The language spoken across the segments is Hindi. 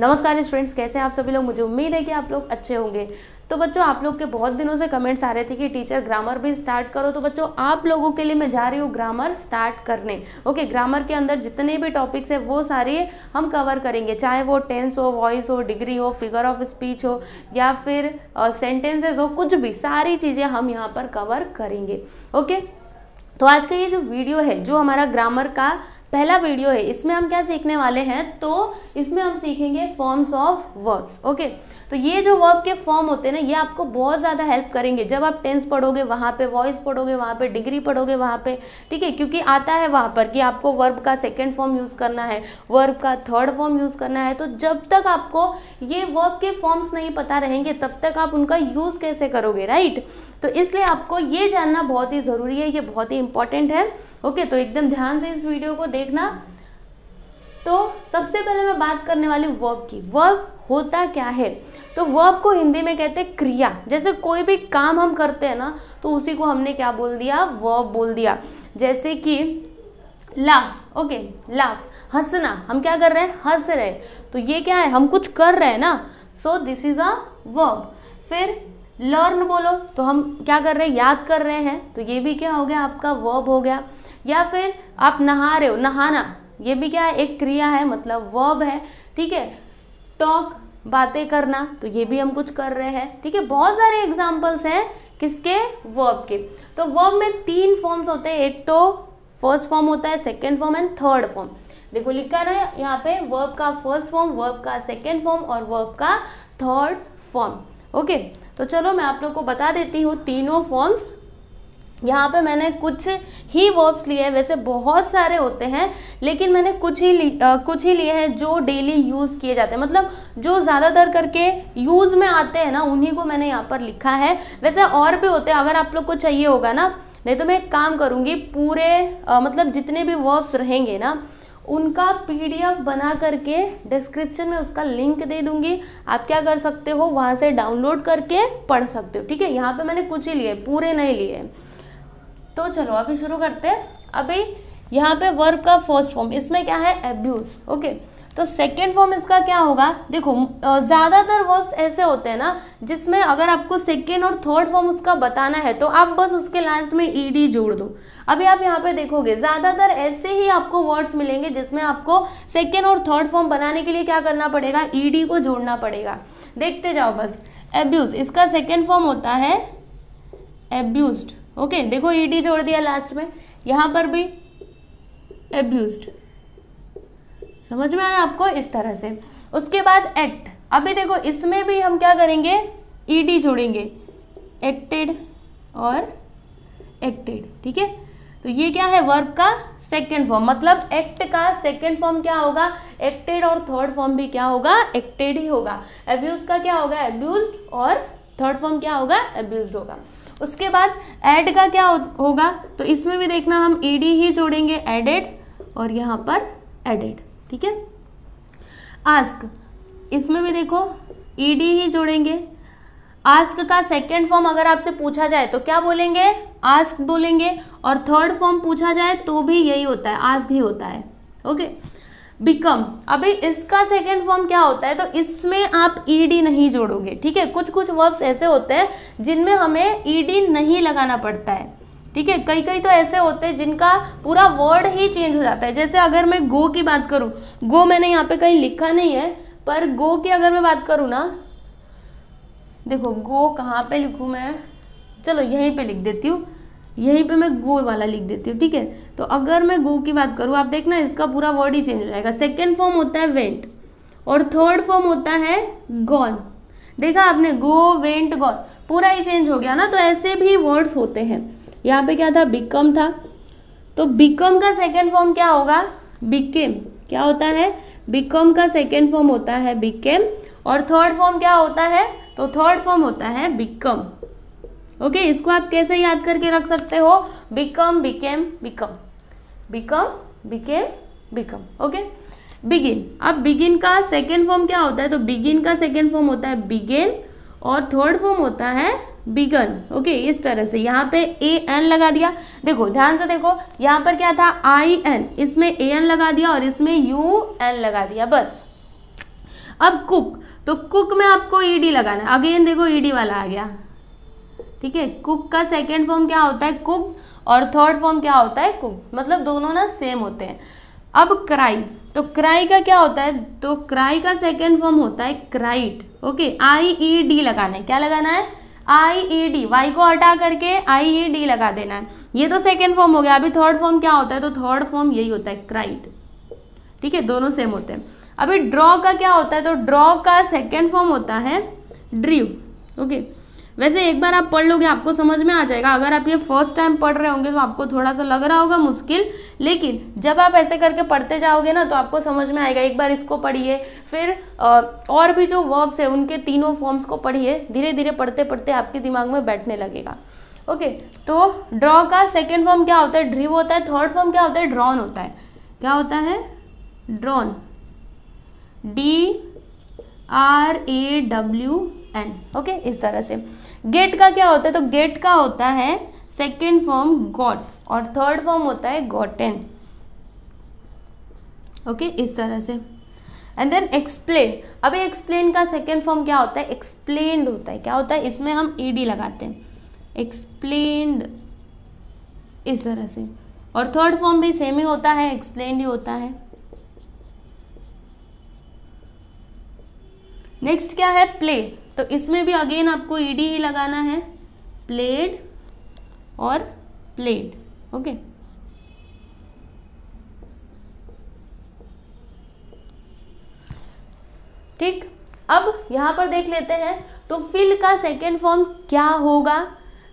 नमस्कार स्टूडेंट्स कैसे हैं आप सभी लोग मुझे उम्मीद है कि आप लोग अच्छे होंगे तो बच्चों आप लोग के बहुत दिनों से कमेंट्स आ रहे थे कि टीचर ग्रामर भी स्टार्ट करो तो बच्चों आप लोगों के लिए मैं जा रही हूँ ग्रामर स्टार्ट करने ओके ग्रामर के अंदर जितने भी टॉपिक्स हैं वो सारे हम कवर करेंगे चाहे वो टेंस हो वॉइस हो डिग्री हो फिगर ऑफ स्पीच हो या फिर सेंटेंसेज हो कुछ भी सारी चीज़ें हम यहाँ पर कवर करेंगे ओके तो आज का ये जो वीडियो है जो हमारा ग्रामर का पहला वीडियो है इसमें हम क्या सीखने वाले हैं तो इसमें हम सीखेंगे फॉर्म्स ऑफ वर्ब्स ओके तो ये जो वर्ब के फॉर्म होते हैं ना ये आपको बहुत ज़्यादा हेल्प करेंगे जब आप टेंस पढ़ोगे वहाँ पे वॉइस पढ़ोगे वहाँ पे डिग्री पढ़ोगे वहाँ पे ठीक है क्योंकि आता है वहाँ पर कि आपको वर्ब का सेकेंड फॉर्म यूज़ करना है वर्ब का थर्ड फॉर्म यूज़ करना है तो जब तक आपको ये वर्ब के फॉर्म्स नहीं पता रहेंगे तब तक आप उनका यूज़ कैसे करोगे राइट तो इसलिए आपको ये जानना बहुत ही ज़रूरी है ये बहुत ही इंपॉर्टेंट है ओके तो एकदम ध्यान से इस वीडियो को देखना तो सबसे पहले मैं बात करने वाली वर्ब की वर्ब होता क्या है तो वर्ब को हिंदी में कहते हैं क्रिया जैसे कोई भी काम हम करते हैं ना तो उसी को हमने क्या बोल दिया वर्ब बोल दिया जैसे कि लाफ ओके लाफ हंसना हम क्या कर रहे हैं हंस रहे तो ये क्या है हम कुछ कर रहे हैं ना so this is a verb फिर लर्न बोलो तो हम क्या कर रहे हैं याद कर रहे हैं तो ये भी क्या हो गया आपका वर्ब हो गया या फिर आप नहा रहे हो नहाना ये भी क्या है एक क्रिया है मतलब वर्ब है ठीक है टॉक बातें करना तो ये भी हम कुछ कर रहे हैं ठीक है बहुत सारे एग्जाम्पल्स हैं किसके वर्ब के तो वर्ब में तीन फॉर्म्स होते हैं एक तो फर्स्ट फॉर्म होता है second form and third form देखो लिखा ना यहाँ पे वर्ब का फर्स्ट फॉर्म वर्ब का सेकेंड फॉर्म और वर्ब का थर्ड फॉर्म ओके तो चलो मैं आप लोग को बता देती हूँ तीनों फॉर्म्स यहाँ पे मैंने कुछ ही वर्ब्स लिए हैं वैसे बहुत सारे होते हैं लेकिन मैंने कुछ ही आ, कुछ ही लिए हैं जो डेली यूज़ किए जाते हैं मतलब जो ज़्यादातर करके यूज़ में आते हैं ना उन्हीं को मैंने यहाँ पर लिखा है वैसे और भी होते हैं अगर आप लोग को चाहिए होगा ना नहीं तो मैं एक काम करूँगी पूरे आ, मतलब जितने भी वर्ब्स रहेंगे ना उनका पीडीएफ बना करके डिस्क्रिप्शन में उसका लिंक दे दूंगी आप क्या कर सकते हो वहाँ से डाउनलोड करके पढ़ सकते हो ठीक है यहाँ पे मैंने कुछ ही लिए पूरे नहीं लिए तो चलो अभी शुरू करते हैं अभी यहाँ पे वर्ब का फर्स्ट फॉर्म इसमें क्या है एब्यूज ओके okay. तो सेकेंड फॉर्म इसका क्या होगा देखो ज़्यादातर वर्ब्स ऐसे होते हैं ना जिसमें अगर आपको सेकेंड और थर्ड फॉर्म उसका बताना है तो आप बस उसके लास्ट में ई जोड़ दो अभी आप यहाँ पे देखोगे ज़्यादातर ऐसे ही आपको वर्ड्स मिलेंगे जिसमें आपको सेकेंड और थर्ड फॉर्म बनाने के लिए क्या करना पड़ेगा ई को जोड़ना पड़ेगा देखते जाओ बस एब्यूज इसका सेकेंड फॉर्म होता है एब्यूज ओके देखो ई जोड़ दिया लास्ट में यहाँ पर भी एब्यूज समझ में आया आपको इस तरह से उसके बाद एक्ट अभी देखो इसमें भी हम क्या करेंगे ईडी जोड़ेंगे एक्टेड और एक्टेड ठीक है तो ये क्या है वर्ब का सेकेंड फॉर्म मतलब एक्ट का सेकेंड फॉर्म क्या होगा एक्टेड और थर्ड फॉर्म भी क्या होगा एक्टेड ही होगा एब्यूज का क्या होगा एब्यूज और थर्ड फॉर्म क्या होगा एब्यूज होगा उसके बाद एड का क्या होगा तो इसमें भी देखना हम ईडी ही जोड़ेंगे एडेड और यहाँ पर एडेड ठीक है आस्क इसमें भी देखो ईडी ही जोड़ेंगे आस्क का सेकेंड फॉर्म अगर आपसे पूछा जाए तो क्या बोलेंगे आस्क बोलेंगे और थर्ड फॉर्म पूछा जाए तो भी यही होता है आस्क ही होता है ओके बिकम अभी इसका सेकेंड फॉर्म क्या होता है तो इसमें आप ईडी नहीं जोड़ोगे ठीक है कुछ कुछ वर्ब्स ऐसे होते हैं जिनमें हमें ईडी नहीं लगाना पड़ता है ठीक है कई कई तो ऐसे होते हैं जिनका पूरा वर्ड ही चेंज हो जाता है जैसे अगर मैं गो की बात करूं गो मैंने यहाँ पे कहीं लिखा नहीं है पर गो की अगर मैं बात करूँ ना देखो गो कहाँ पे लिखूँ मैं चलो यहीं पे लिख देती हूँ यहीं पे मैं गो वाला लिख देती हूँ ठीक है तो अगर मैं गो की बात करूँ आप देखना इसका पूरा वर्ड ही चेंज हो जाएगा सेकेंड फॉर्म होता है वेंट और थर्ड फॉर्म होता है गॉन देखा आपने गो वेंट गॉन पूरा ही चेंज हो गया ना तो ऐसे भी वर्ड्स होते हैं यहाँ पे क्या था बिकम था तो बिकम का सेकेंड फॉर्म क्या होगा बिकेम क्या होता है बिकम का सेकेंड फॉर्म होता है बिकेम और थर्ड फॉर्म क्या होता है तो थर्ड फॉर्म होता है बिकम ओके okay, इसको आप कैसे याद करके रख सकते हो become became become become became become okay begin अब बिगिन का सेकेंड फॉर्म क्या होता है तो बिगिन का सेकेंड फॉर्म होता है बिगेन और थर्ड फॉर्म होता है बिगन ओके इस तरह से यहाँ पे ए एन लगा दिया देखो ध्यान से देखो यहाँ पर क्या था आई एन इसमें ए एन लगा दिया और इसमें यू एन लगा दिया बस अब कुक तो कुक में आपको ईडी लगाना है अगेन देखो ईडी वाला आ गया ठीक है कुक का सेकेंड फॉर्म क्या होता है कुक और थर्ड फॉर्म क्या होता है कुक मतलब दोनों ना सेम होते हैं अब क्राई तो क्राई का क्या होता है तो क्राई का सेकेंड फॉर्म होता है क्राइट ओके आई ई डी लगाना है क्या लगाना है आई ई डी वाई को हटा करके आई ई डी लगा देना है ये तो सेकेंड फॉर्म हो गया अभी थर्ड फॉर्म क्या होता है तो थर्ड फॉर्म यही होता है क्राइड ठीक है दोनों सेम होते हैं अभी ड्रॉ का क्या होता है तो ड्रॉ का सेकेंड फॉर्म होता है ड्रीव ओके okay. वैसे एक बार आप पढ़ लोगे आपको समझ में आ जाएगा अगर आप ये फर्स्ट टाइम पढ़ रहे होंगे तो आपको थोड़ा सा लग रहा होगा मुश्किल लेकिन जब आप ऐसे करके पढ़ते जाओगे ना तो आपको समझ में आएगा एक बार इसको पढ़िए फिर और भी जो वर्ब्स है उनके तीनों फॉर्म्स को पढ़िए धीरे धीरे पढ़ते पढ़ते आपके दिमाग में बैठने लगेगा ओके तो ड्रॉ का सेकेंड फॉर्म क्या होता है ड्रीव होता है थर्ड फॉर्म क्या होता है ड्रॉन होता है क्या होता है drawn D R A W N okay इस तरह से गेट का क्या होता है तो गेट का होता है सेकेंड फॉर्म गॉट और थर्ड फॉर्म होता है गॉटेन ओके इस तरह से एंड देन एक्सप्लेन अभी एक्सप्लेन का सेकेंड फॉर्म क्या होता है एक्सप्लेन्ड होता है क्या होता है इसमें हम ईडी लगाते हैं एक्सप्लेन्ड इस तरह से और थर्ड फॉर्म भी सेम ही होता है एक्सप्लेन ही होता है नेक्स्ट क्या है प्ले तो इसमें भी अगेन आपको ईडी ही लगाना है प्लेड और प्लेड ओके ठीक अब यहां पर देख लेते हैं तो फिल का सेकेंड फॉर्म क्या होगा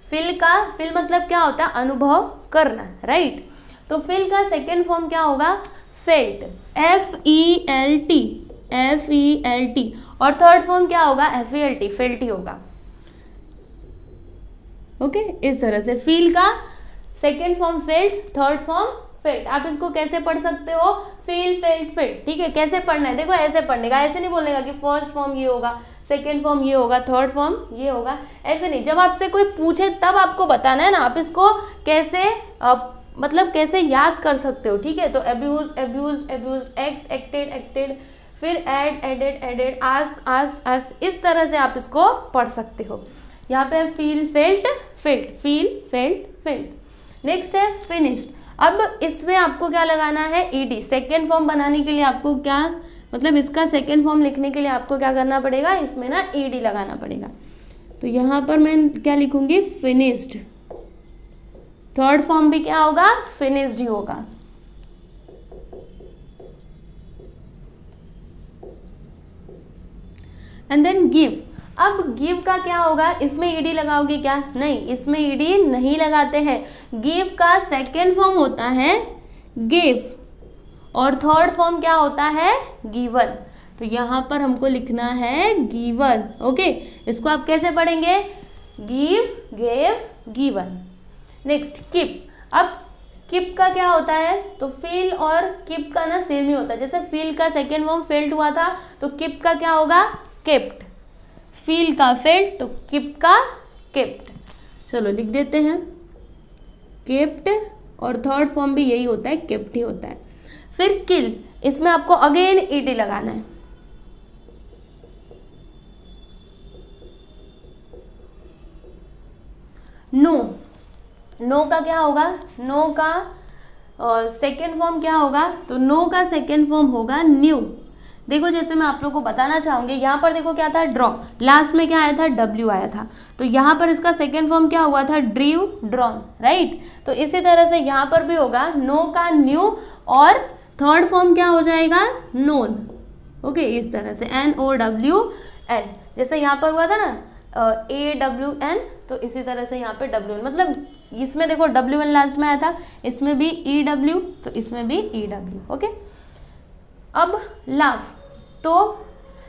फिल का फिल मतलब क्या होता है अनुभव करना राइट तो फिल का सेकेंड फॉर्म क्या होगा felt F E L T F E L T और थर्ड फॉर्म क्या होगा F E L T felt होगा ओके okay? इस तरह से फील का second form felt third form felt आप इसको कैसे पढ़ सकते हो फील फेल्ट फेल्ट ठीक है कैसे पढ़ना है देखो ऐसे पढ़ने का ऐसे नहीं बोलने का कि फर्स्ट फॉर्म ये होगा सेकेंड फॉर्म ये होगा थर्ड फॉर्म ये होगा ऐसे नहीं जब आपसे कोई पूछे तब आपको बताना है ना आप इसको कैसे आप, मतलब कैसे याद कर सकते हो ठीक है तो abuse abuse abuse act acted acted फिर add added added ask ask ask इस तरह से आप इसको पढ़ सकते हो यहाँ पे feel felt felt feel felt felt next है फिनिश्ड अब इसमें आपको क्या लगाना है ईडी सेकेंड फॉर्म बनाने के लिए आपको क्या मतलब इसका सेकेंड फॉर्म लिखने के लिए आपको क्या करना पड़ेगा इसमें ना ईडी लगाना पड़ेगा तो यहाँ पर मैं क्या लिखूंगी फिनिश्ड थर्ड फॉर्म भी क्या होगा फिनिश्ड ही होगा एंड देन गिव अब गिव का क्या होगा इसमें ईडी e लगाओगे क्या नहीं इसमें ईडी e नहीं लगाते हैं गिव का सेकेंड फॉर्म होता है गिव और थर्ड फॉर्म क्या होता है गिवन तो यहां पर हमको लिखना है गिवन ओके इसको आप कैसे पढ़ेंगे give gave given next keep अब किप का क्या होता है तो फील और किप का ना सेम ही होता है जैसे फील का सेकेंड फॉर्म फेल्ट हुआ था तो किप का क्या होगा किप्ट फील का फेल्ड तो किप्ट का किप्ट चलो लिख देते हैं किप्ट और थर्ड फॉर्म भी यही होता है किप्ट ही होता है फिर किल इसमें आपको अगेन ईडी लगाना है नो no. नो no का क्या होगा नो no का सेकेंड फॉर्म क्या होगा तो नो का सेकेंड फॉर्म होगा न्यू देखो जैसे मैं आप लोग को बताना चाहूंगी यहाँ पर देखो क्या था ड्रॉन लास्ट में क्या आया था डब्ल्यू आया था तो यहाँ पर इसका सेकेंड फॉर्म क्या हुआ था ड्रीव ड्रॉन राइट तो इसी तरह से यहाँ पर भी होगा नो का न्यू और थर्ड फॉर्म क्या हो जाएगा नोन ओके okay, इस तरह से एन ओ डब्ल्यू एन जैसे यहाँ पर हुआ था ना ए डब्ल्यू एन तो इसी तरह से यहाँ पे डब्ल्यू एन मतलब इसमें देखो डब्ल्यू एन लास्ट में आया था इसमें भी ई e, डब्ल्यू तो इसमें भी ई डब्ल्यू ओके अब लास्ट तो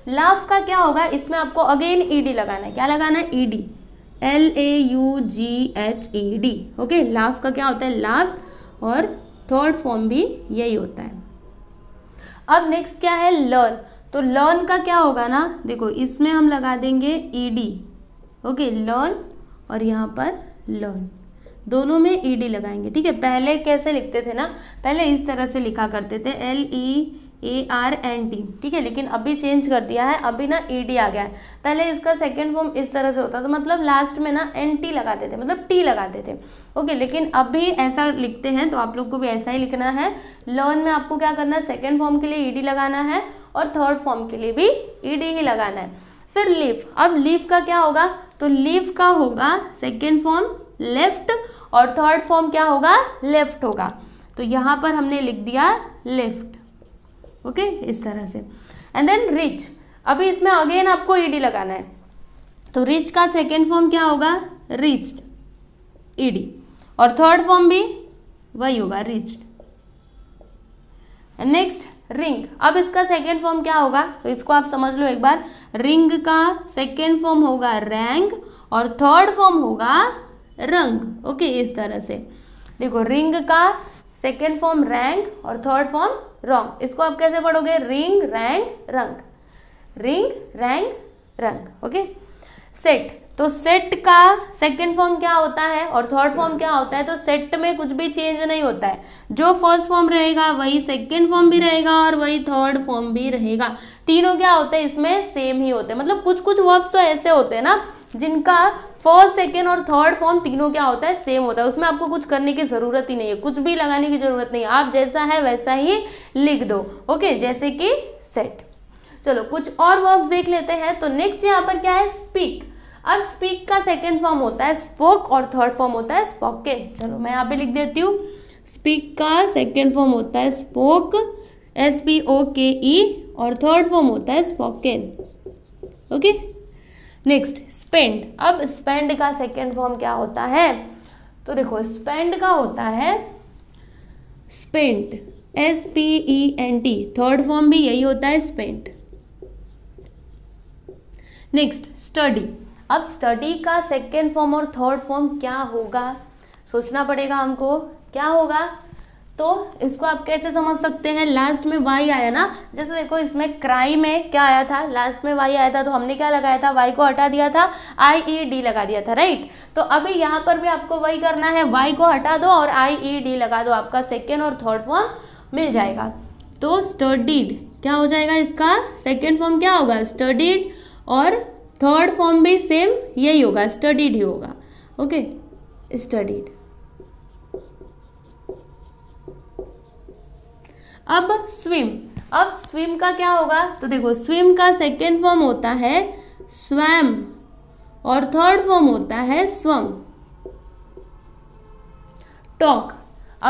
लाफ का क्या होगा इसमें आपको अगेन ईडी लगाना है क्या लगाना है ED L A U G H E D okay laugh का क्या होता है लाफ और थर्ड फॉर्म भी यही होता है अब नेक्स्ट क्या है लर्न तो लर्न का क्या होगा ना देखो इसमें हम लगा देंगे ई डी ओके लर्न और यहाँ पर लर्न दोनों में ई डी लगाएंगे ठीक है पहले कैसे लिखते थे ना पहले इस तरह से लिखा करते थे L E e A R N T ठीक है लेकिन अभी चेंज कर दिया है अभी ना ई e डी आ गया है पहले इसका सेकेंड फॉर्म इस तरह से होता था मतलब लास्ट में ना एन टी लगाते थे मतलब टी लगाते थे ओके लेकिन अभी ऐसा लिखते हैं तो आप लोग को भी ऐसा ही लिखना है लर्न में आपको क्या करना है सेकेंड फॉर्म के लिए ई e डी लगाना है और थर्ड फॉर्म के लिए भी ई e डी ही लगाना है फिर लीफ अब लीफ का क्या होगा तो लीफ का होगा सेकेंड फॉर्म लेफ्ट और थर्ड फॉर्म क्या होगा लेफ्ट होगा तो यहाँ पर हमने लिख दिया लेफ्ट ओके okay? इस तरह से एंड देन रिच अभी इसमें अगेन आपको ईडी e लगाना है तो रिच का सेकेंड फॉर्म क्या होगा रिच्ड ईडी e और थर्ड फॉर्म भी वही होगा रिच्ड नेक्स्ट रिंग अब इसका सेकेंड फॉर्म क्या होगा तो इसको आप समझ लो एक बार रिंग का सेकेंड फॉर्म होगा रैंक और थर्ड फॉर्म होगा रंग ओके इस तरह से देखो रिंग का सेकेंड फॉर्म रैंक और थर्ड फॉर्म रॉन्ग इसको आप कैसे पढ़ोगे ring rang rung ring rang rung okay set तो सेट का सेकंड फॉर्म क्या होता है और थर्ड फॉर्म क्या होता है तो सेट में कुछ भी चेंज नहीं होता है जो फर्स्ट फॉर्म रहेगा वही सेकंड फॉर्म भी रहेगा और वही थर्ड फॉर्म भी रहेगा तीनों क्या होते हैं इसमें सेम ही होते हैं मतलब कुछ कुछ वर्ब्स तो ऐसे होते हैं ना जिनका फर्स्ट सेकेंड और थर्ड फॉर्म तीनों क्या होता है सेम होता है उसमें आपको कुछ करने की ज़रूरत ही नहीं है कुछ भी लगाने की ज़रूरत नहीं है आप जैसा है वैसा ही लिख दो ओके जैसे कि सेट चलो कुछ और वर्ब्स देख लेते हैं तो नेक्स्ट यहाँ पर क्या है स्पीक अब स्पीक का सेकेंड फॉर्म होता है स्पोक और थर्ड फॉर्म होता है स्पोके चलो मैं यहाँ पे लिख देती हूँ स्पीक का सेकेंड फॉर्म होता है स्पोक एस पी ओ के ई और थर्ड फॉर्म होता है spoken okay okay? Next spend अब स्पेंड का सेकेंड फॉर्म क्या होता है तो देखो स्पेंड का होता है spent S P E N T third form भी यही होता है स्पेंट नेक्स्ट स्टडी अब स्टडी का सेकेंड फॉर्म और थर्ड फॉर्म क्या होगा सोचना पड़ेगा हमको क्या होगा तो इसको आप कैसे समझ सकते हैं लास्ट में वाई आया ना जैसे देखो इसमें क्राई में क्या आया था लास्ट में वाई आया था तो हमने क्या लगाया था वाई को हटा दिया था आई ई डी लगा दिया था राइट तो अभी यहाँ पर भी आपको वही करना है वाई को हटा दो और आई ई डी लगा दो आपका सेकेंड और थर्ड फॉर्म मिल जाएगा तो स्टडीड क्या हो जाएगा इसका सेकेंड फॉर्म क्या होगा स्टडीड और थर्ड फॉर्म भी सेम यही होगा स्टडीड ही होगा ओके स्टडीड अब स्विम अब स्विम का क्या होगा तो देखो स्विम का सेकेंड फॉर्म होता है स्वैम और थर्ड फॉर्म होता है स्वम टॉक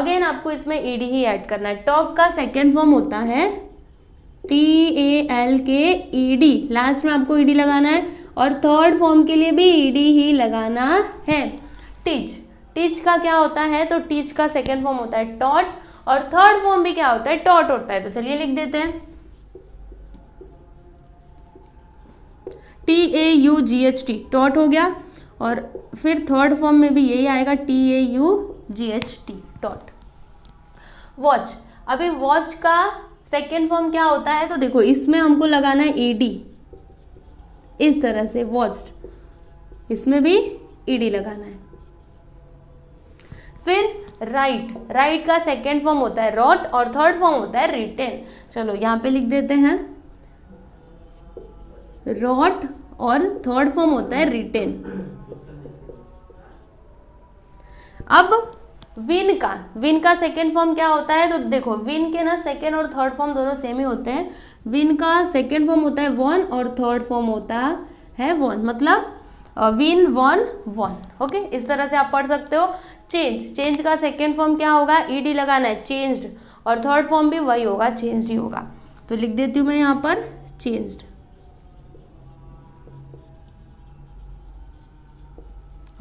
अगेन आपको इसमें ईडी ही ऐड करना है टॉक का सेकेंड फॉर्म होता है टी ए एल के ई डी लास्ट में आपको ईडी लगाना है और थर्ड फॉर्म के लिए भी ईडी ही लगाना है टीच टीच का क्या होता है तो टीच का सेकेंड फॉर्म होता है टॉट और थर्ड फॉर्म भी क्या होता है टॉट होता है तो चलिए लिख देते हैं T A U G H T taught हो गया और फिर थर्ड फॉर्म में भी यही आएगा T A U G H T taught watch अभी वॉच का सेकेंड फॉर्म क्या होता है तो देखो इसमें हमको लगाना है ईडी e इस तरह से वॉच्ड इसमें भी ईडी e लगाना है फिर राइट राइट का सेकेंड फॉर्म होता है रॉट और थर्ड फॉर्म होता है रिटेन चलो यहाँ पे लिख देते हैं रॉट और थर्ड फॉर्म होता है रिटेन अब विन का विन का सेकेंड फॉर्म क्या होता है तो देखो विन के ना सेकेंड और थर्ड फॉर्म दोनों सेम ही होते हैं विन का सेकेंड फॉर्म होता है वन और थर्ड फॉर्म होता है वन मतलब विन वन वन ओके इस तरह से आप पढ़ सकते हो चेंज चेंज का सेकेंड फॉर्म क्या होगा ई लगाना है चेंज्ड और थर्ड फॉर्म भी वही होगा चेंज ही होगा तो लिख देती हूँ मैं यहाँ पर चेंज्ड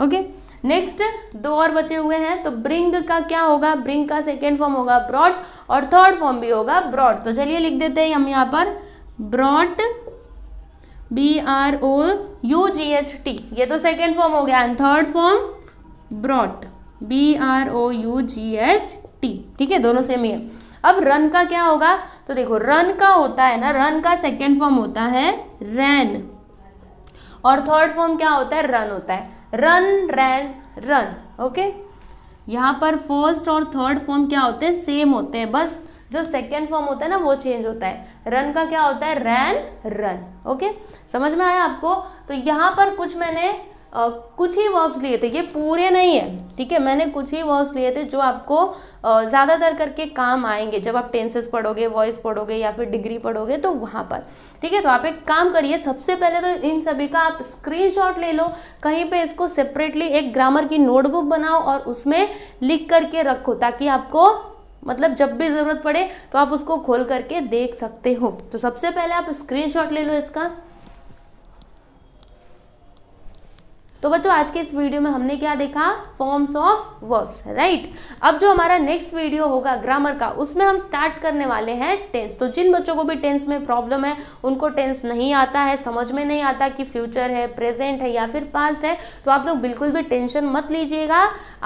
ओके नेक्स्ट दो और बचे हुए हैं तो ब्रिंग का क्या होगा ब्रिंग का सेकेंड फॉर्म होगा ब्रॉड और थर्ड फॉर्म भी होगा ब्रॉड तो चलिए लिख देते हैं हम यहाँ पर brought B R O U G H T ये तो सेकेंड फॉर्म हो गया and third form brought B R O U G H T ठीक है दोनों सेम ही है अब रन का क्या होगा तो देखो रन का होता है ना रन का सेकेंड फॉर्म होता है रैन और थर्ड फॉर्म क्या होता है रन होता है रन रैन रन ओके यहाँ पर फर्स्ट और थर्ड फॉर्म क्या होते हैं सेम होते हैं बस जो सेकेंड फॉर्म होता है ना वो चेंज होता है रन का क्या होता है रैन रन ओके समझ में आया आपको तो यहाँ पर कुछ मैंने आ, कुछ ही वर्ब्स लिए थे ये पूरे नहीं है ठीक है मैंने कुछ ही वर्ब्स लिए थे जो आपको ज़्यादातर करके काम आएंगे जब आप टेंसेस पढ़ोगे वॉइस पढ़ोगे या फिर डिग्री पढ़ोगे तो वहाँ पर ठीक है तो आप एक काम करिए सबसे पहले तो इन सभी का आप स्क्रीनशॉट ले लो कहीं पे इसको सेपरेटली एक ग्रामर की नोटबुक बनाओ और उसमें लिख करके रखो ताकि आपको मतलब जब भी ज़रूरत पड़े तो आप उसको खोल करके देख सकते हो तो सबसे पहले आप स्क्रीनशॉट ले लो इसका तो बच्चों आज के इस वीडियो में हमने क्या देखा फॉर्म्स ऑफ वर्ब्स राइट अब जो हमारा नेक्स्ट वीडियो होगा ग्रामर का उसमें हम स्टार्ट करने वाले हैं टेंस तो जिन बच्चों को भी टेंस में प्रॉब्लम है उनको टेंस नहीं आता है समझ में नहीं आता कि फ्यूचर है प्रेजेंट है या फिर पास्ट है तो आप लोग बिल्कुल भी टेंशन मत लीजिएगा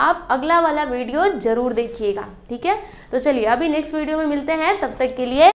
आप अगला वाला वीडियो जरूर देखिएगा ठीक है तो चलिए अभी नेक्स्ट वीडियो में मिलते हैं तब तक के लिए